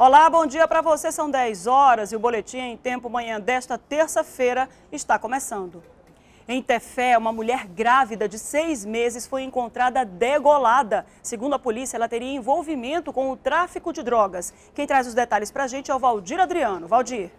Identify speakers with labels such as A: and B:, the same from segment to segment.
A: Olá, bom dia para você. São 10 horas e o boletim em tempo manhã desta terça-feira está começando. Em Tefé, uma mulher grávida de seis meses foi encontrada degolada. Segundo a polícia, ela teria envolvimento com o tráfico de drogas. Quem traz os detalhes para a gente é o Valdir Adriano. Valdir.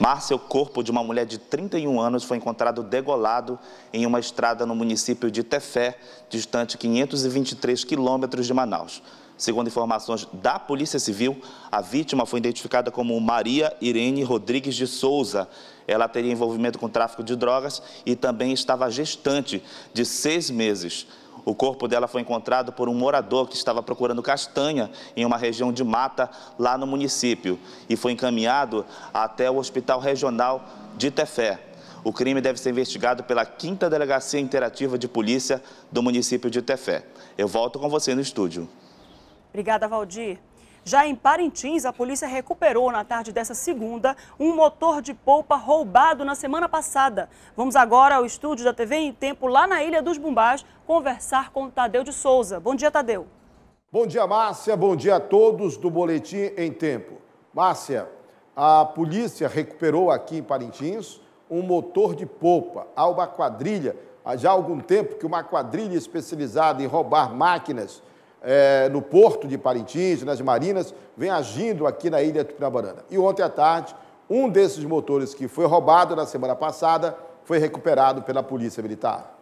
B: Márcia, o corpo de uma mulher de 31 anos foi encontrado degolado em uma estrada no município de Tefé, distante 523 quilômetros de Manaus. Segundo informações da Polícia Civil, a vítima foi identificada como Maria Irene Rodrigues de Souza. Ela teria envolvimento com tráfico de drogas e também estava gestante de seis meses. O corpo dela foi encontrado por um morador que estava procurando castanha em uma região de mata lá no município e foi encaminhado até o Hospital Regional de Tefé. O crime deve ser investigado pela 5 Delegacia Interativa de Polícia do município de Tefé. Eu volto com você no estúdio.
A: Obrigada, Valdir. Já em Parintins, a polícia recuperou na tarde dessa segunda um motor de polpa roubado na semana passada. Vamos agora ao estúdio da TV em Tempo, lá na Ilha dos Bumbás, conversar com Tadeu de Souza. Bom dia, Tadeu.
C: Bom dia, Márcia. Bom dia a todos do Boletim em Tempo. Márcia, a polícia recuperou aqui em Parintins um motor de polpa a uma quadrilha. Há já algum tempo que uma quadrilha especializada em roubar máquinas é, no porto de Parintins, nas marinas, vem agindo aqui na ilha Tupinabarana. E ontem à tarde, um desses motores que foi roubado na semana passada foi recuperado pela Polícia Militar.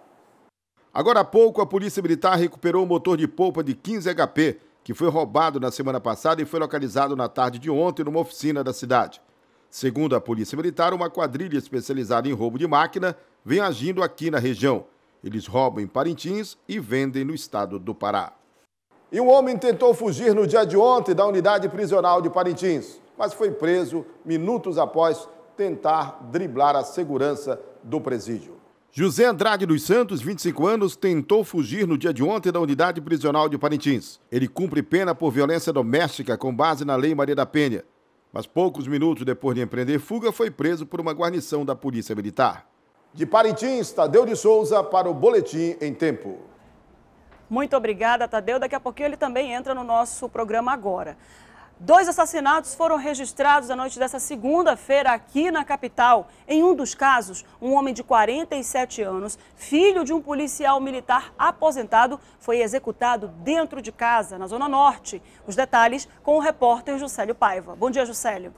C: Agora há pouco, a Polícia Militar recuperou o um motor de polpa de 15 HP, que foi roubado na semana passada e foi localizado na tarde de ontem numa oficina da cidade. Segundo a Polícia Militar, uma quadrilha especializada em roubo de máquina vem agindo aqui na região. Eles roubam em Parintins e vendem no estado do Pará. E um homem tentou fugir no dia de ontem da unidade prisional de Parintins, mas foi preso minutos após tentar driblar a segurança do presídio. José Andrade dos Santos, 25 anos, tentou fugir no dia de ontem da unidade prisional de Parintins. Ele cumpre pena por violência doméstica com base na Lei Maria da Penha. Mas poucos minutos depois de empreender fuga, foi preso por uma guarnição da Polícia Militar. De Parintins, Tadeu de Souza para o Boletim em Tempo.
A: Muito obrigada, Tadeu. Daqui a pouquinho ele também entra no nosso programa agora. Dois assassinatos foram registrados na noite dessa segunda-feira aqui na capital. Em um dos casos, um homem de 47 anos, filho de um policial militar aposentado, foi executado dentro de casa, na Zona Norte. Os detalhes com o repórter Juscelio Paiva. Bom dia, Juscelio.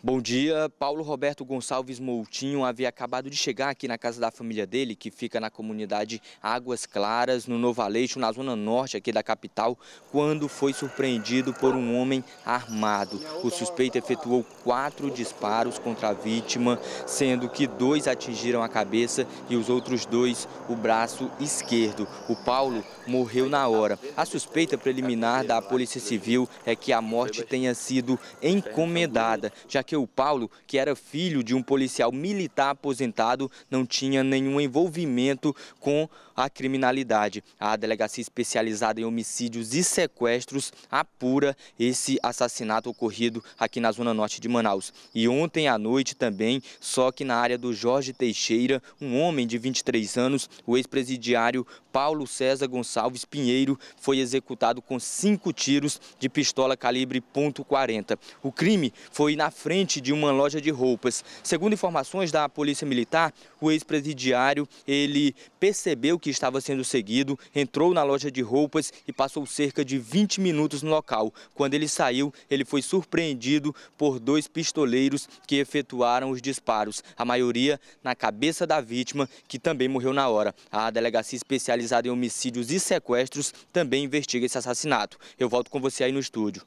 B: Bom dia, Paulo Roberto Gonçalves Moutinho havia acabado de chegar aqui na casa da família dele, que fica na comunidade Águas Claras, no Novo Aleixo, na zona norte aqui da capital, quando foi surpreendido por um homem armado. O suspeito efetuou quatro disparos contra a vítima, sendo que dois atingiram a cabeça e os outros dois o braço esquerdo. O Paulo morreu na hora. A suspeita preliminar da Polícia Civil é que a morte tenha sido encomendada, já que o Paulo, que era filho de um policial militar aposentado, não tinha nenhum envolvimento com a criminalidade. A delegacia especializada em homicídios e sequestros apura esse assassinato ocorrido aqui na zona norte de Manaus. E ontem à noite também, só que na área do Jorge Teixeira, um homem de 23 anos, o ex-presidiário Paulo César Gonçalves Pinheiro foi executado com cinco tiros de pistola calibre .40. O crime foi na frente de uma loja de roupas. Segundo informações da Polícia Militar, o ex-presidiário ele percebeu que estava sendo seguido, entrou na loja de roupas e passou cerca de 20 minutos no local. Quando ele saiu, ele foi surpreendido por dois pistoleiros que efetuaram os disparos, a maioria na cabeça da vítima, que também morreu na hora. A delegacia especializada especializada em homicídios e sequestros, também investiga esse assassinato. Eu volto com você aí no estúdio.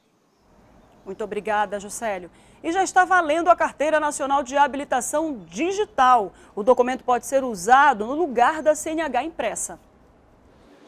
A: Muito obrigada, Juscelio. E já está valendo a Carteira Nacional de Habilitação Digital. O documento pode ser usado no lugar da CNH impressa.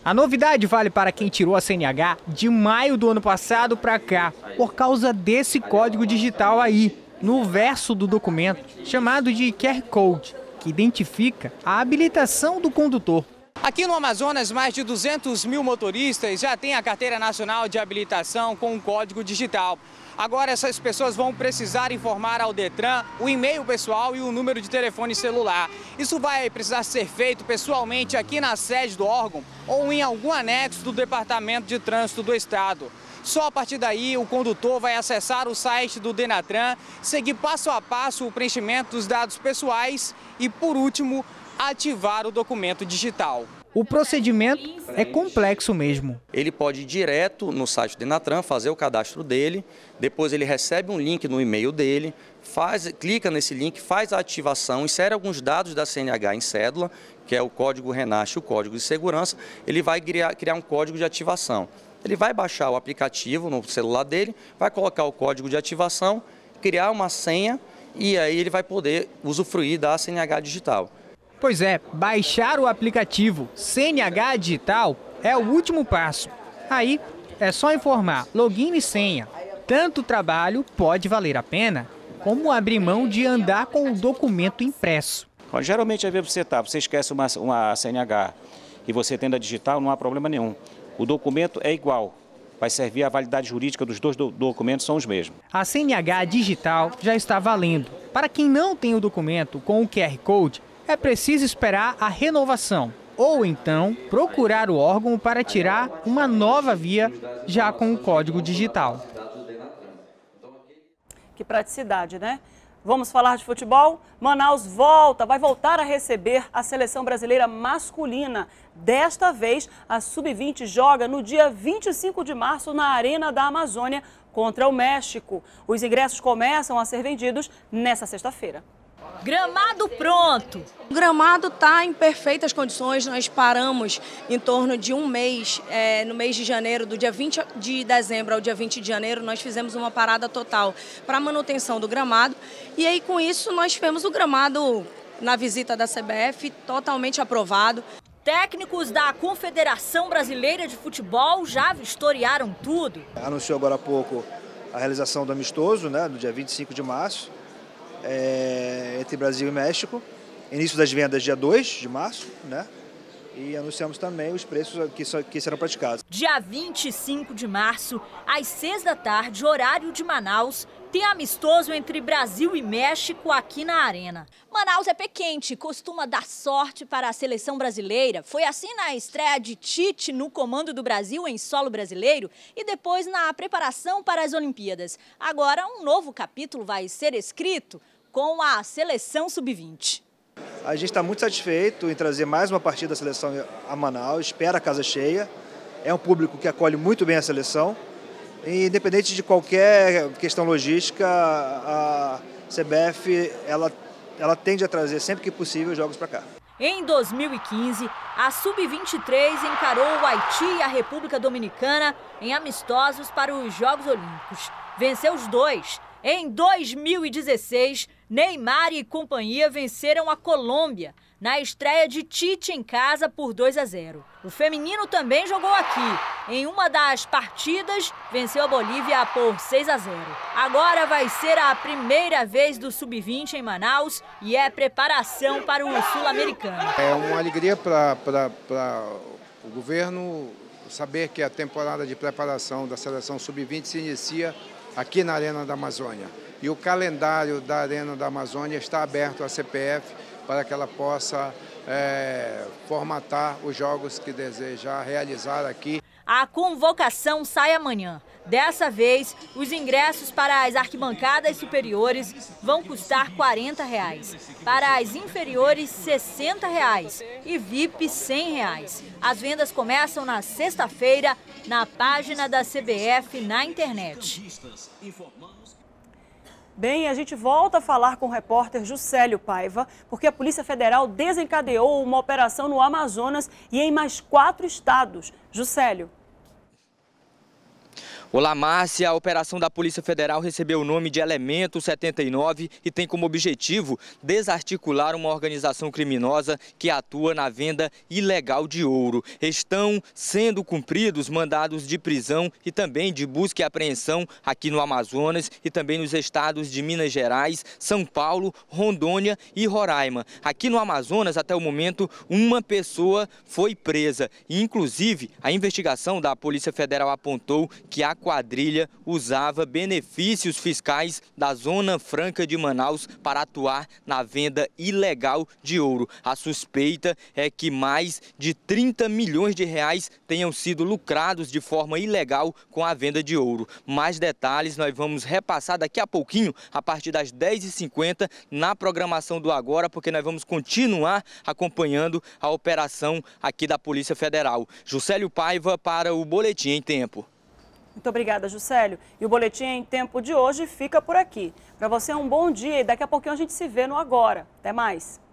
D: A novidade vale para quem tirou a CNH de maio do ano passado para cá, por causa desse código digital aí, no verso do documento, chamado de QR Code, que identifica a habilitação do condutor. Aqui no Amazonas, mais de 200 mil motoristas já têm a carteira nacional de habilitação com um código digital. Agora essas pessoas vão precisar informar ao Detran o e-mail pessoal e o número de telefone celular. Isso vai precisar ser feito pessoalmente aqui na sede do órgão ou em algum anexo do Departamento de Trânsito do Estado. Só a partir daí, o condutor vai acessar o site do Denatran, seguir passo a passo o preenchimento dos dados pessoais e, por último, ativar o documento digital. O procedimento é complexo mesmo. Ele pode ir direto no site do Enatran, fazer o cadastro dele, depois ele recebe um link no e-mail
B: dele, faz, clica nesse link, faz a ativação, insere alguns dados da CNH em cédula, que é o código RENASH e o código de segurança, ele vai criar, criar um código de ativação. Ele vai baixar o aplicativo no celular dele, vai colocar o código de ativação, criar uma senha e aí ele vai poder usufruir da CNH digital.
D: Pois é, baixar o aplicativo CNH Digital é o último passo. Aí é só informar login e senha. Tanto trabalho pode valer a pena, como abrir mão de andar com o documento impresso. geralmente, às vezes, você, está, você esquece uma, uma CNH e você tendo a digital, não há problema nenhum. O documento é igual, vai servir a validade jurídica dos dois documentos são os mesmos. A CNH digital já está valendo. Para quem não tem o documento com o QR Code, é preciso esperar a renovação ou então procurar o órgão para tirar uma nova via já com o código digital.
A: Que praticidade, né? Vamos falar de futebol? Manaus volta, vai voltar a receber a seleção brasileira masculina. Desta vez, a Sub-20 joga no dia 25 de março na Arena da Amazônia contra o México. Os ingressos começam a ser vendidos nesta sexta-feira. Gramado pronto. O gramado está em
E: perfeitas condições. Nós paramos em torno de um mês, é, no mês de janeiro, do dia 20 de dezembro ao dia 20 de janeiro, nós fizemos uma parada total para manutenção do gramado. E aí, com isso, nós tivemos o gramado na visita da CBF totalmente aprovado. Técnicos da Confederação Brasileira de Futebol já vistoriaram tudo. Anunciou agora há pouco a realização do amistoso, né, do dia 25 de março é, entre Brasil e México. Início das vendas dia 2 de março, né? E anunciamos também os preços que, que serão praticados. Dia 25 de março, às 6 da tarde, horário de Manaus, tem amistoso entre Brasil e México aqui na Arena. Manaus é pé costuma dar sorte para a seleção brasileira. Foi assim na estreia de Tite no comando do Brasil em solo brasileiro e depois na preparação para as Olimpíadas. Agora um novo capítulo vai ser escrito com a seleção sub-20. A gente está muito satisfeito em trazer mais uma partida da seleção a Manaus, espera a casa cheia. É um público que acolhe muito bem a seleção. E, independente de qualquer questão logística, a CBF ela, ela tende a trazer sempre que possível jogos para cá. Em 2015, a Sub-23 encarou o Haiti e a República Dominicana em amistosos para os Jogos Olímpicos. Venceu os dois. Em 2016, Neymar e companhia venceram a Colômbia na estreia de Tite em casa por 2 a 0. O feminino também jogou aqui. Em uma das partidas, venceu a Bolívia por 6 a 0. Agora vai ser a primeira vez do Sub-20 em Manaus e é preparação para o Sul-Americano.
C: É uma alegria para o governo saber que a temporada de preparação da seleção Sub-20 se inicia aqui na Arena da Amazônia. E o calendário da Arena da Amazônia está aberto à CPF para que ela possa é, formatar os jogos que desejar realizar aqui.
E: A convocação sai amanhã. Dessa vez, os ingressos para as arquibancadas superiores vão custar R$ 40, reais, para as inferiores R$ 60 reais, e VIP R$ 100. Reais. As vendas começam na sexta-feira na página da CBF na internet.
A: Bem, a gente volta a falar com o repórter Juscelio Paiva, porque a Polícia Federal desencadeou uma operação no Amazonas e em mais quatro estados. Juscelio.
B: Olá, Márcia. A operação da Polícia Federal recebeu o nome de Elemento 79 e tem como objetivo desarticular uma organização criminosa que atua na venda ilegal de ouro. Estão sendo cumpridos mandados de prisão e também de busca e apreensão aqui no Amazonas e também nos estados de Minas Gerais, São Paulo, Rondônia e Roraima. Aqui no Amazonas, até o momento, uma pessoa foi presa. inclusive, a investigação da Polícia Federal apontou que há quadrilha usava benefícios fiscais da Zona Franca de Manaus para atuar na venda ilegal de ouro. A suspeita é que mais de 30 milhões de reais tenham sido lucrados de forma ilegal com a venda de ouro. Mais detalhes nós vamos repassar daqui a pouquinho, a partir das 10h50, na programação do Agora, porque nós vamos continuar acompanhando a operação aqui da Polícia Federal. Juscelio Paiva para o Boletim em Tempo.
A: Muito obrigada, Juscelio. E o Boletim em Tempo de hoje fica por aqui. Para você, um bom dia e daqui a pouquinho a gente se vê no Agora. Até mais.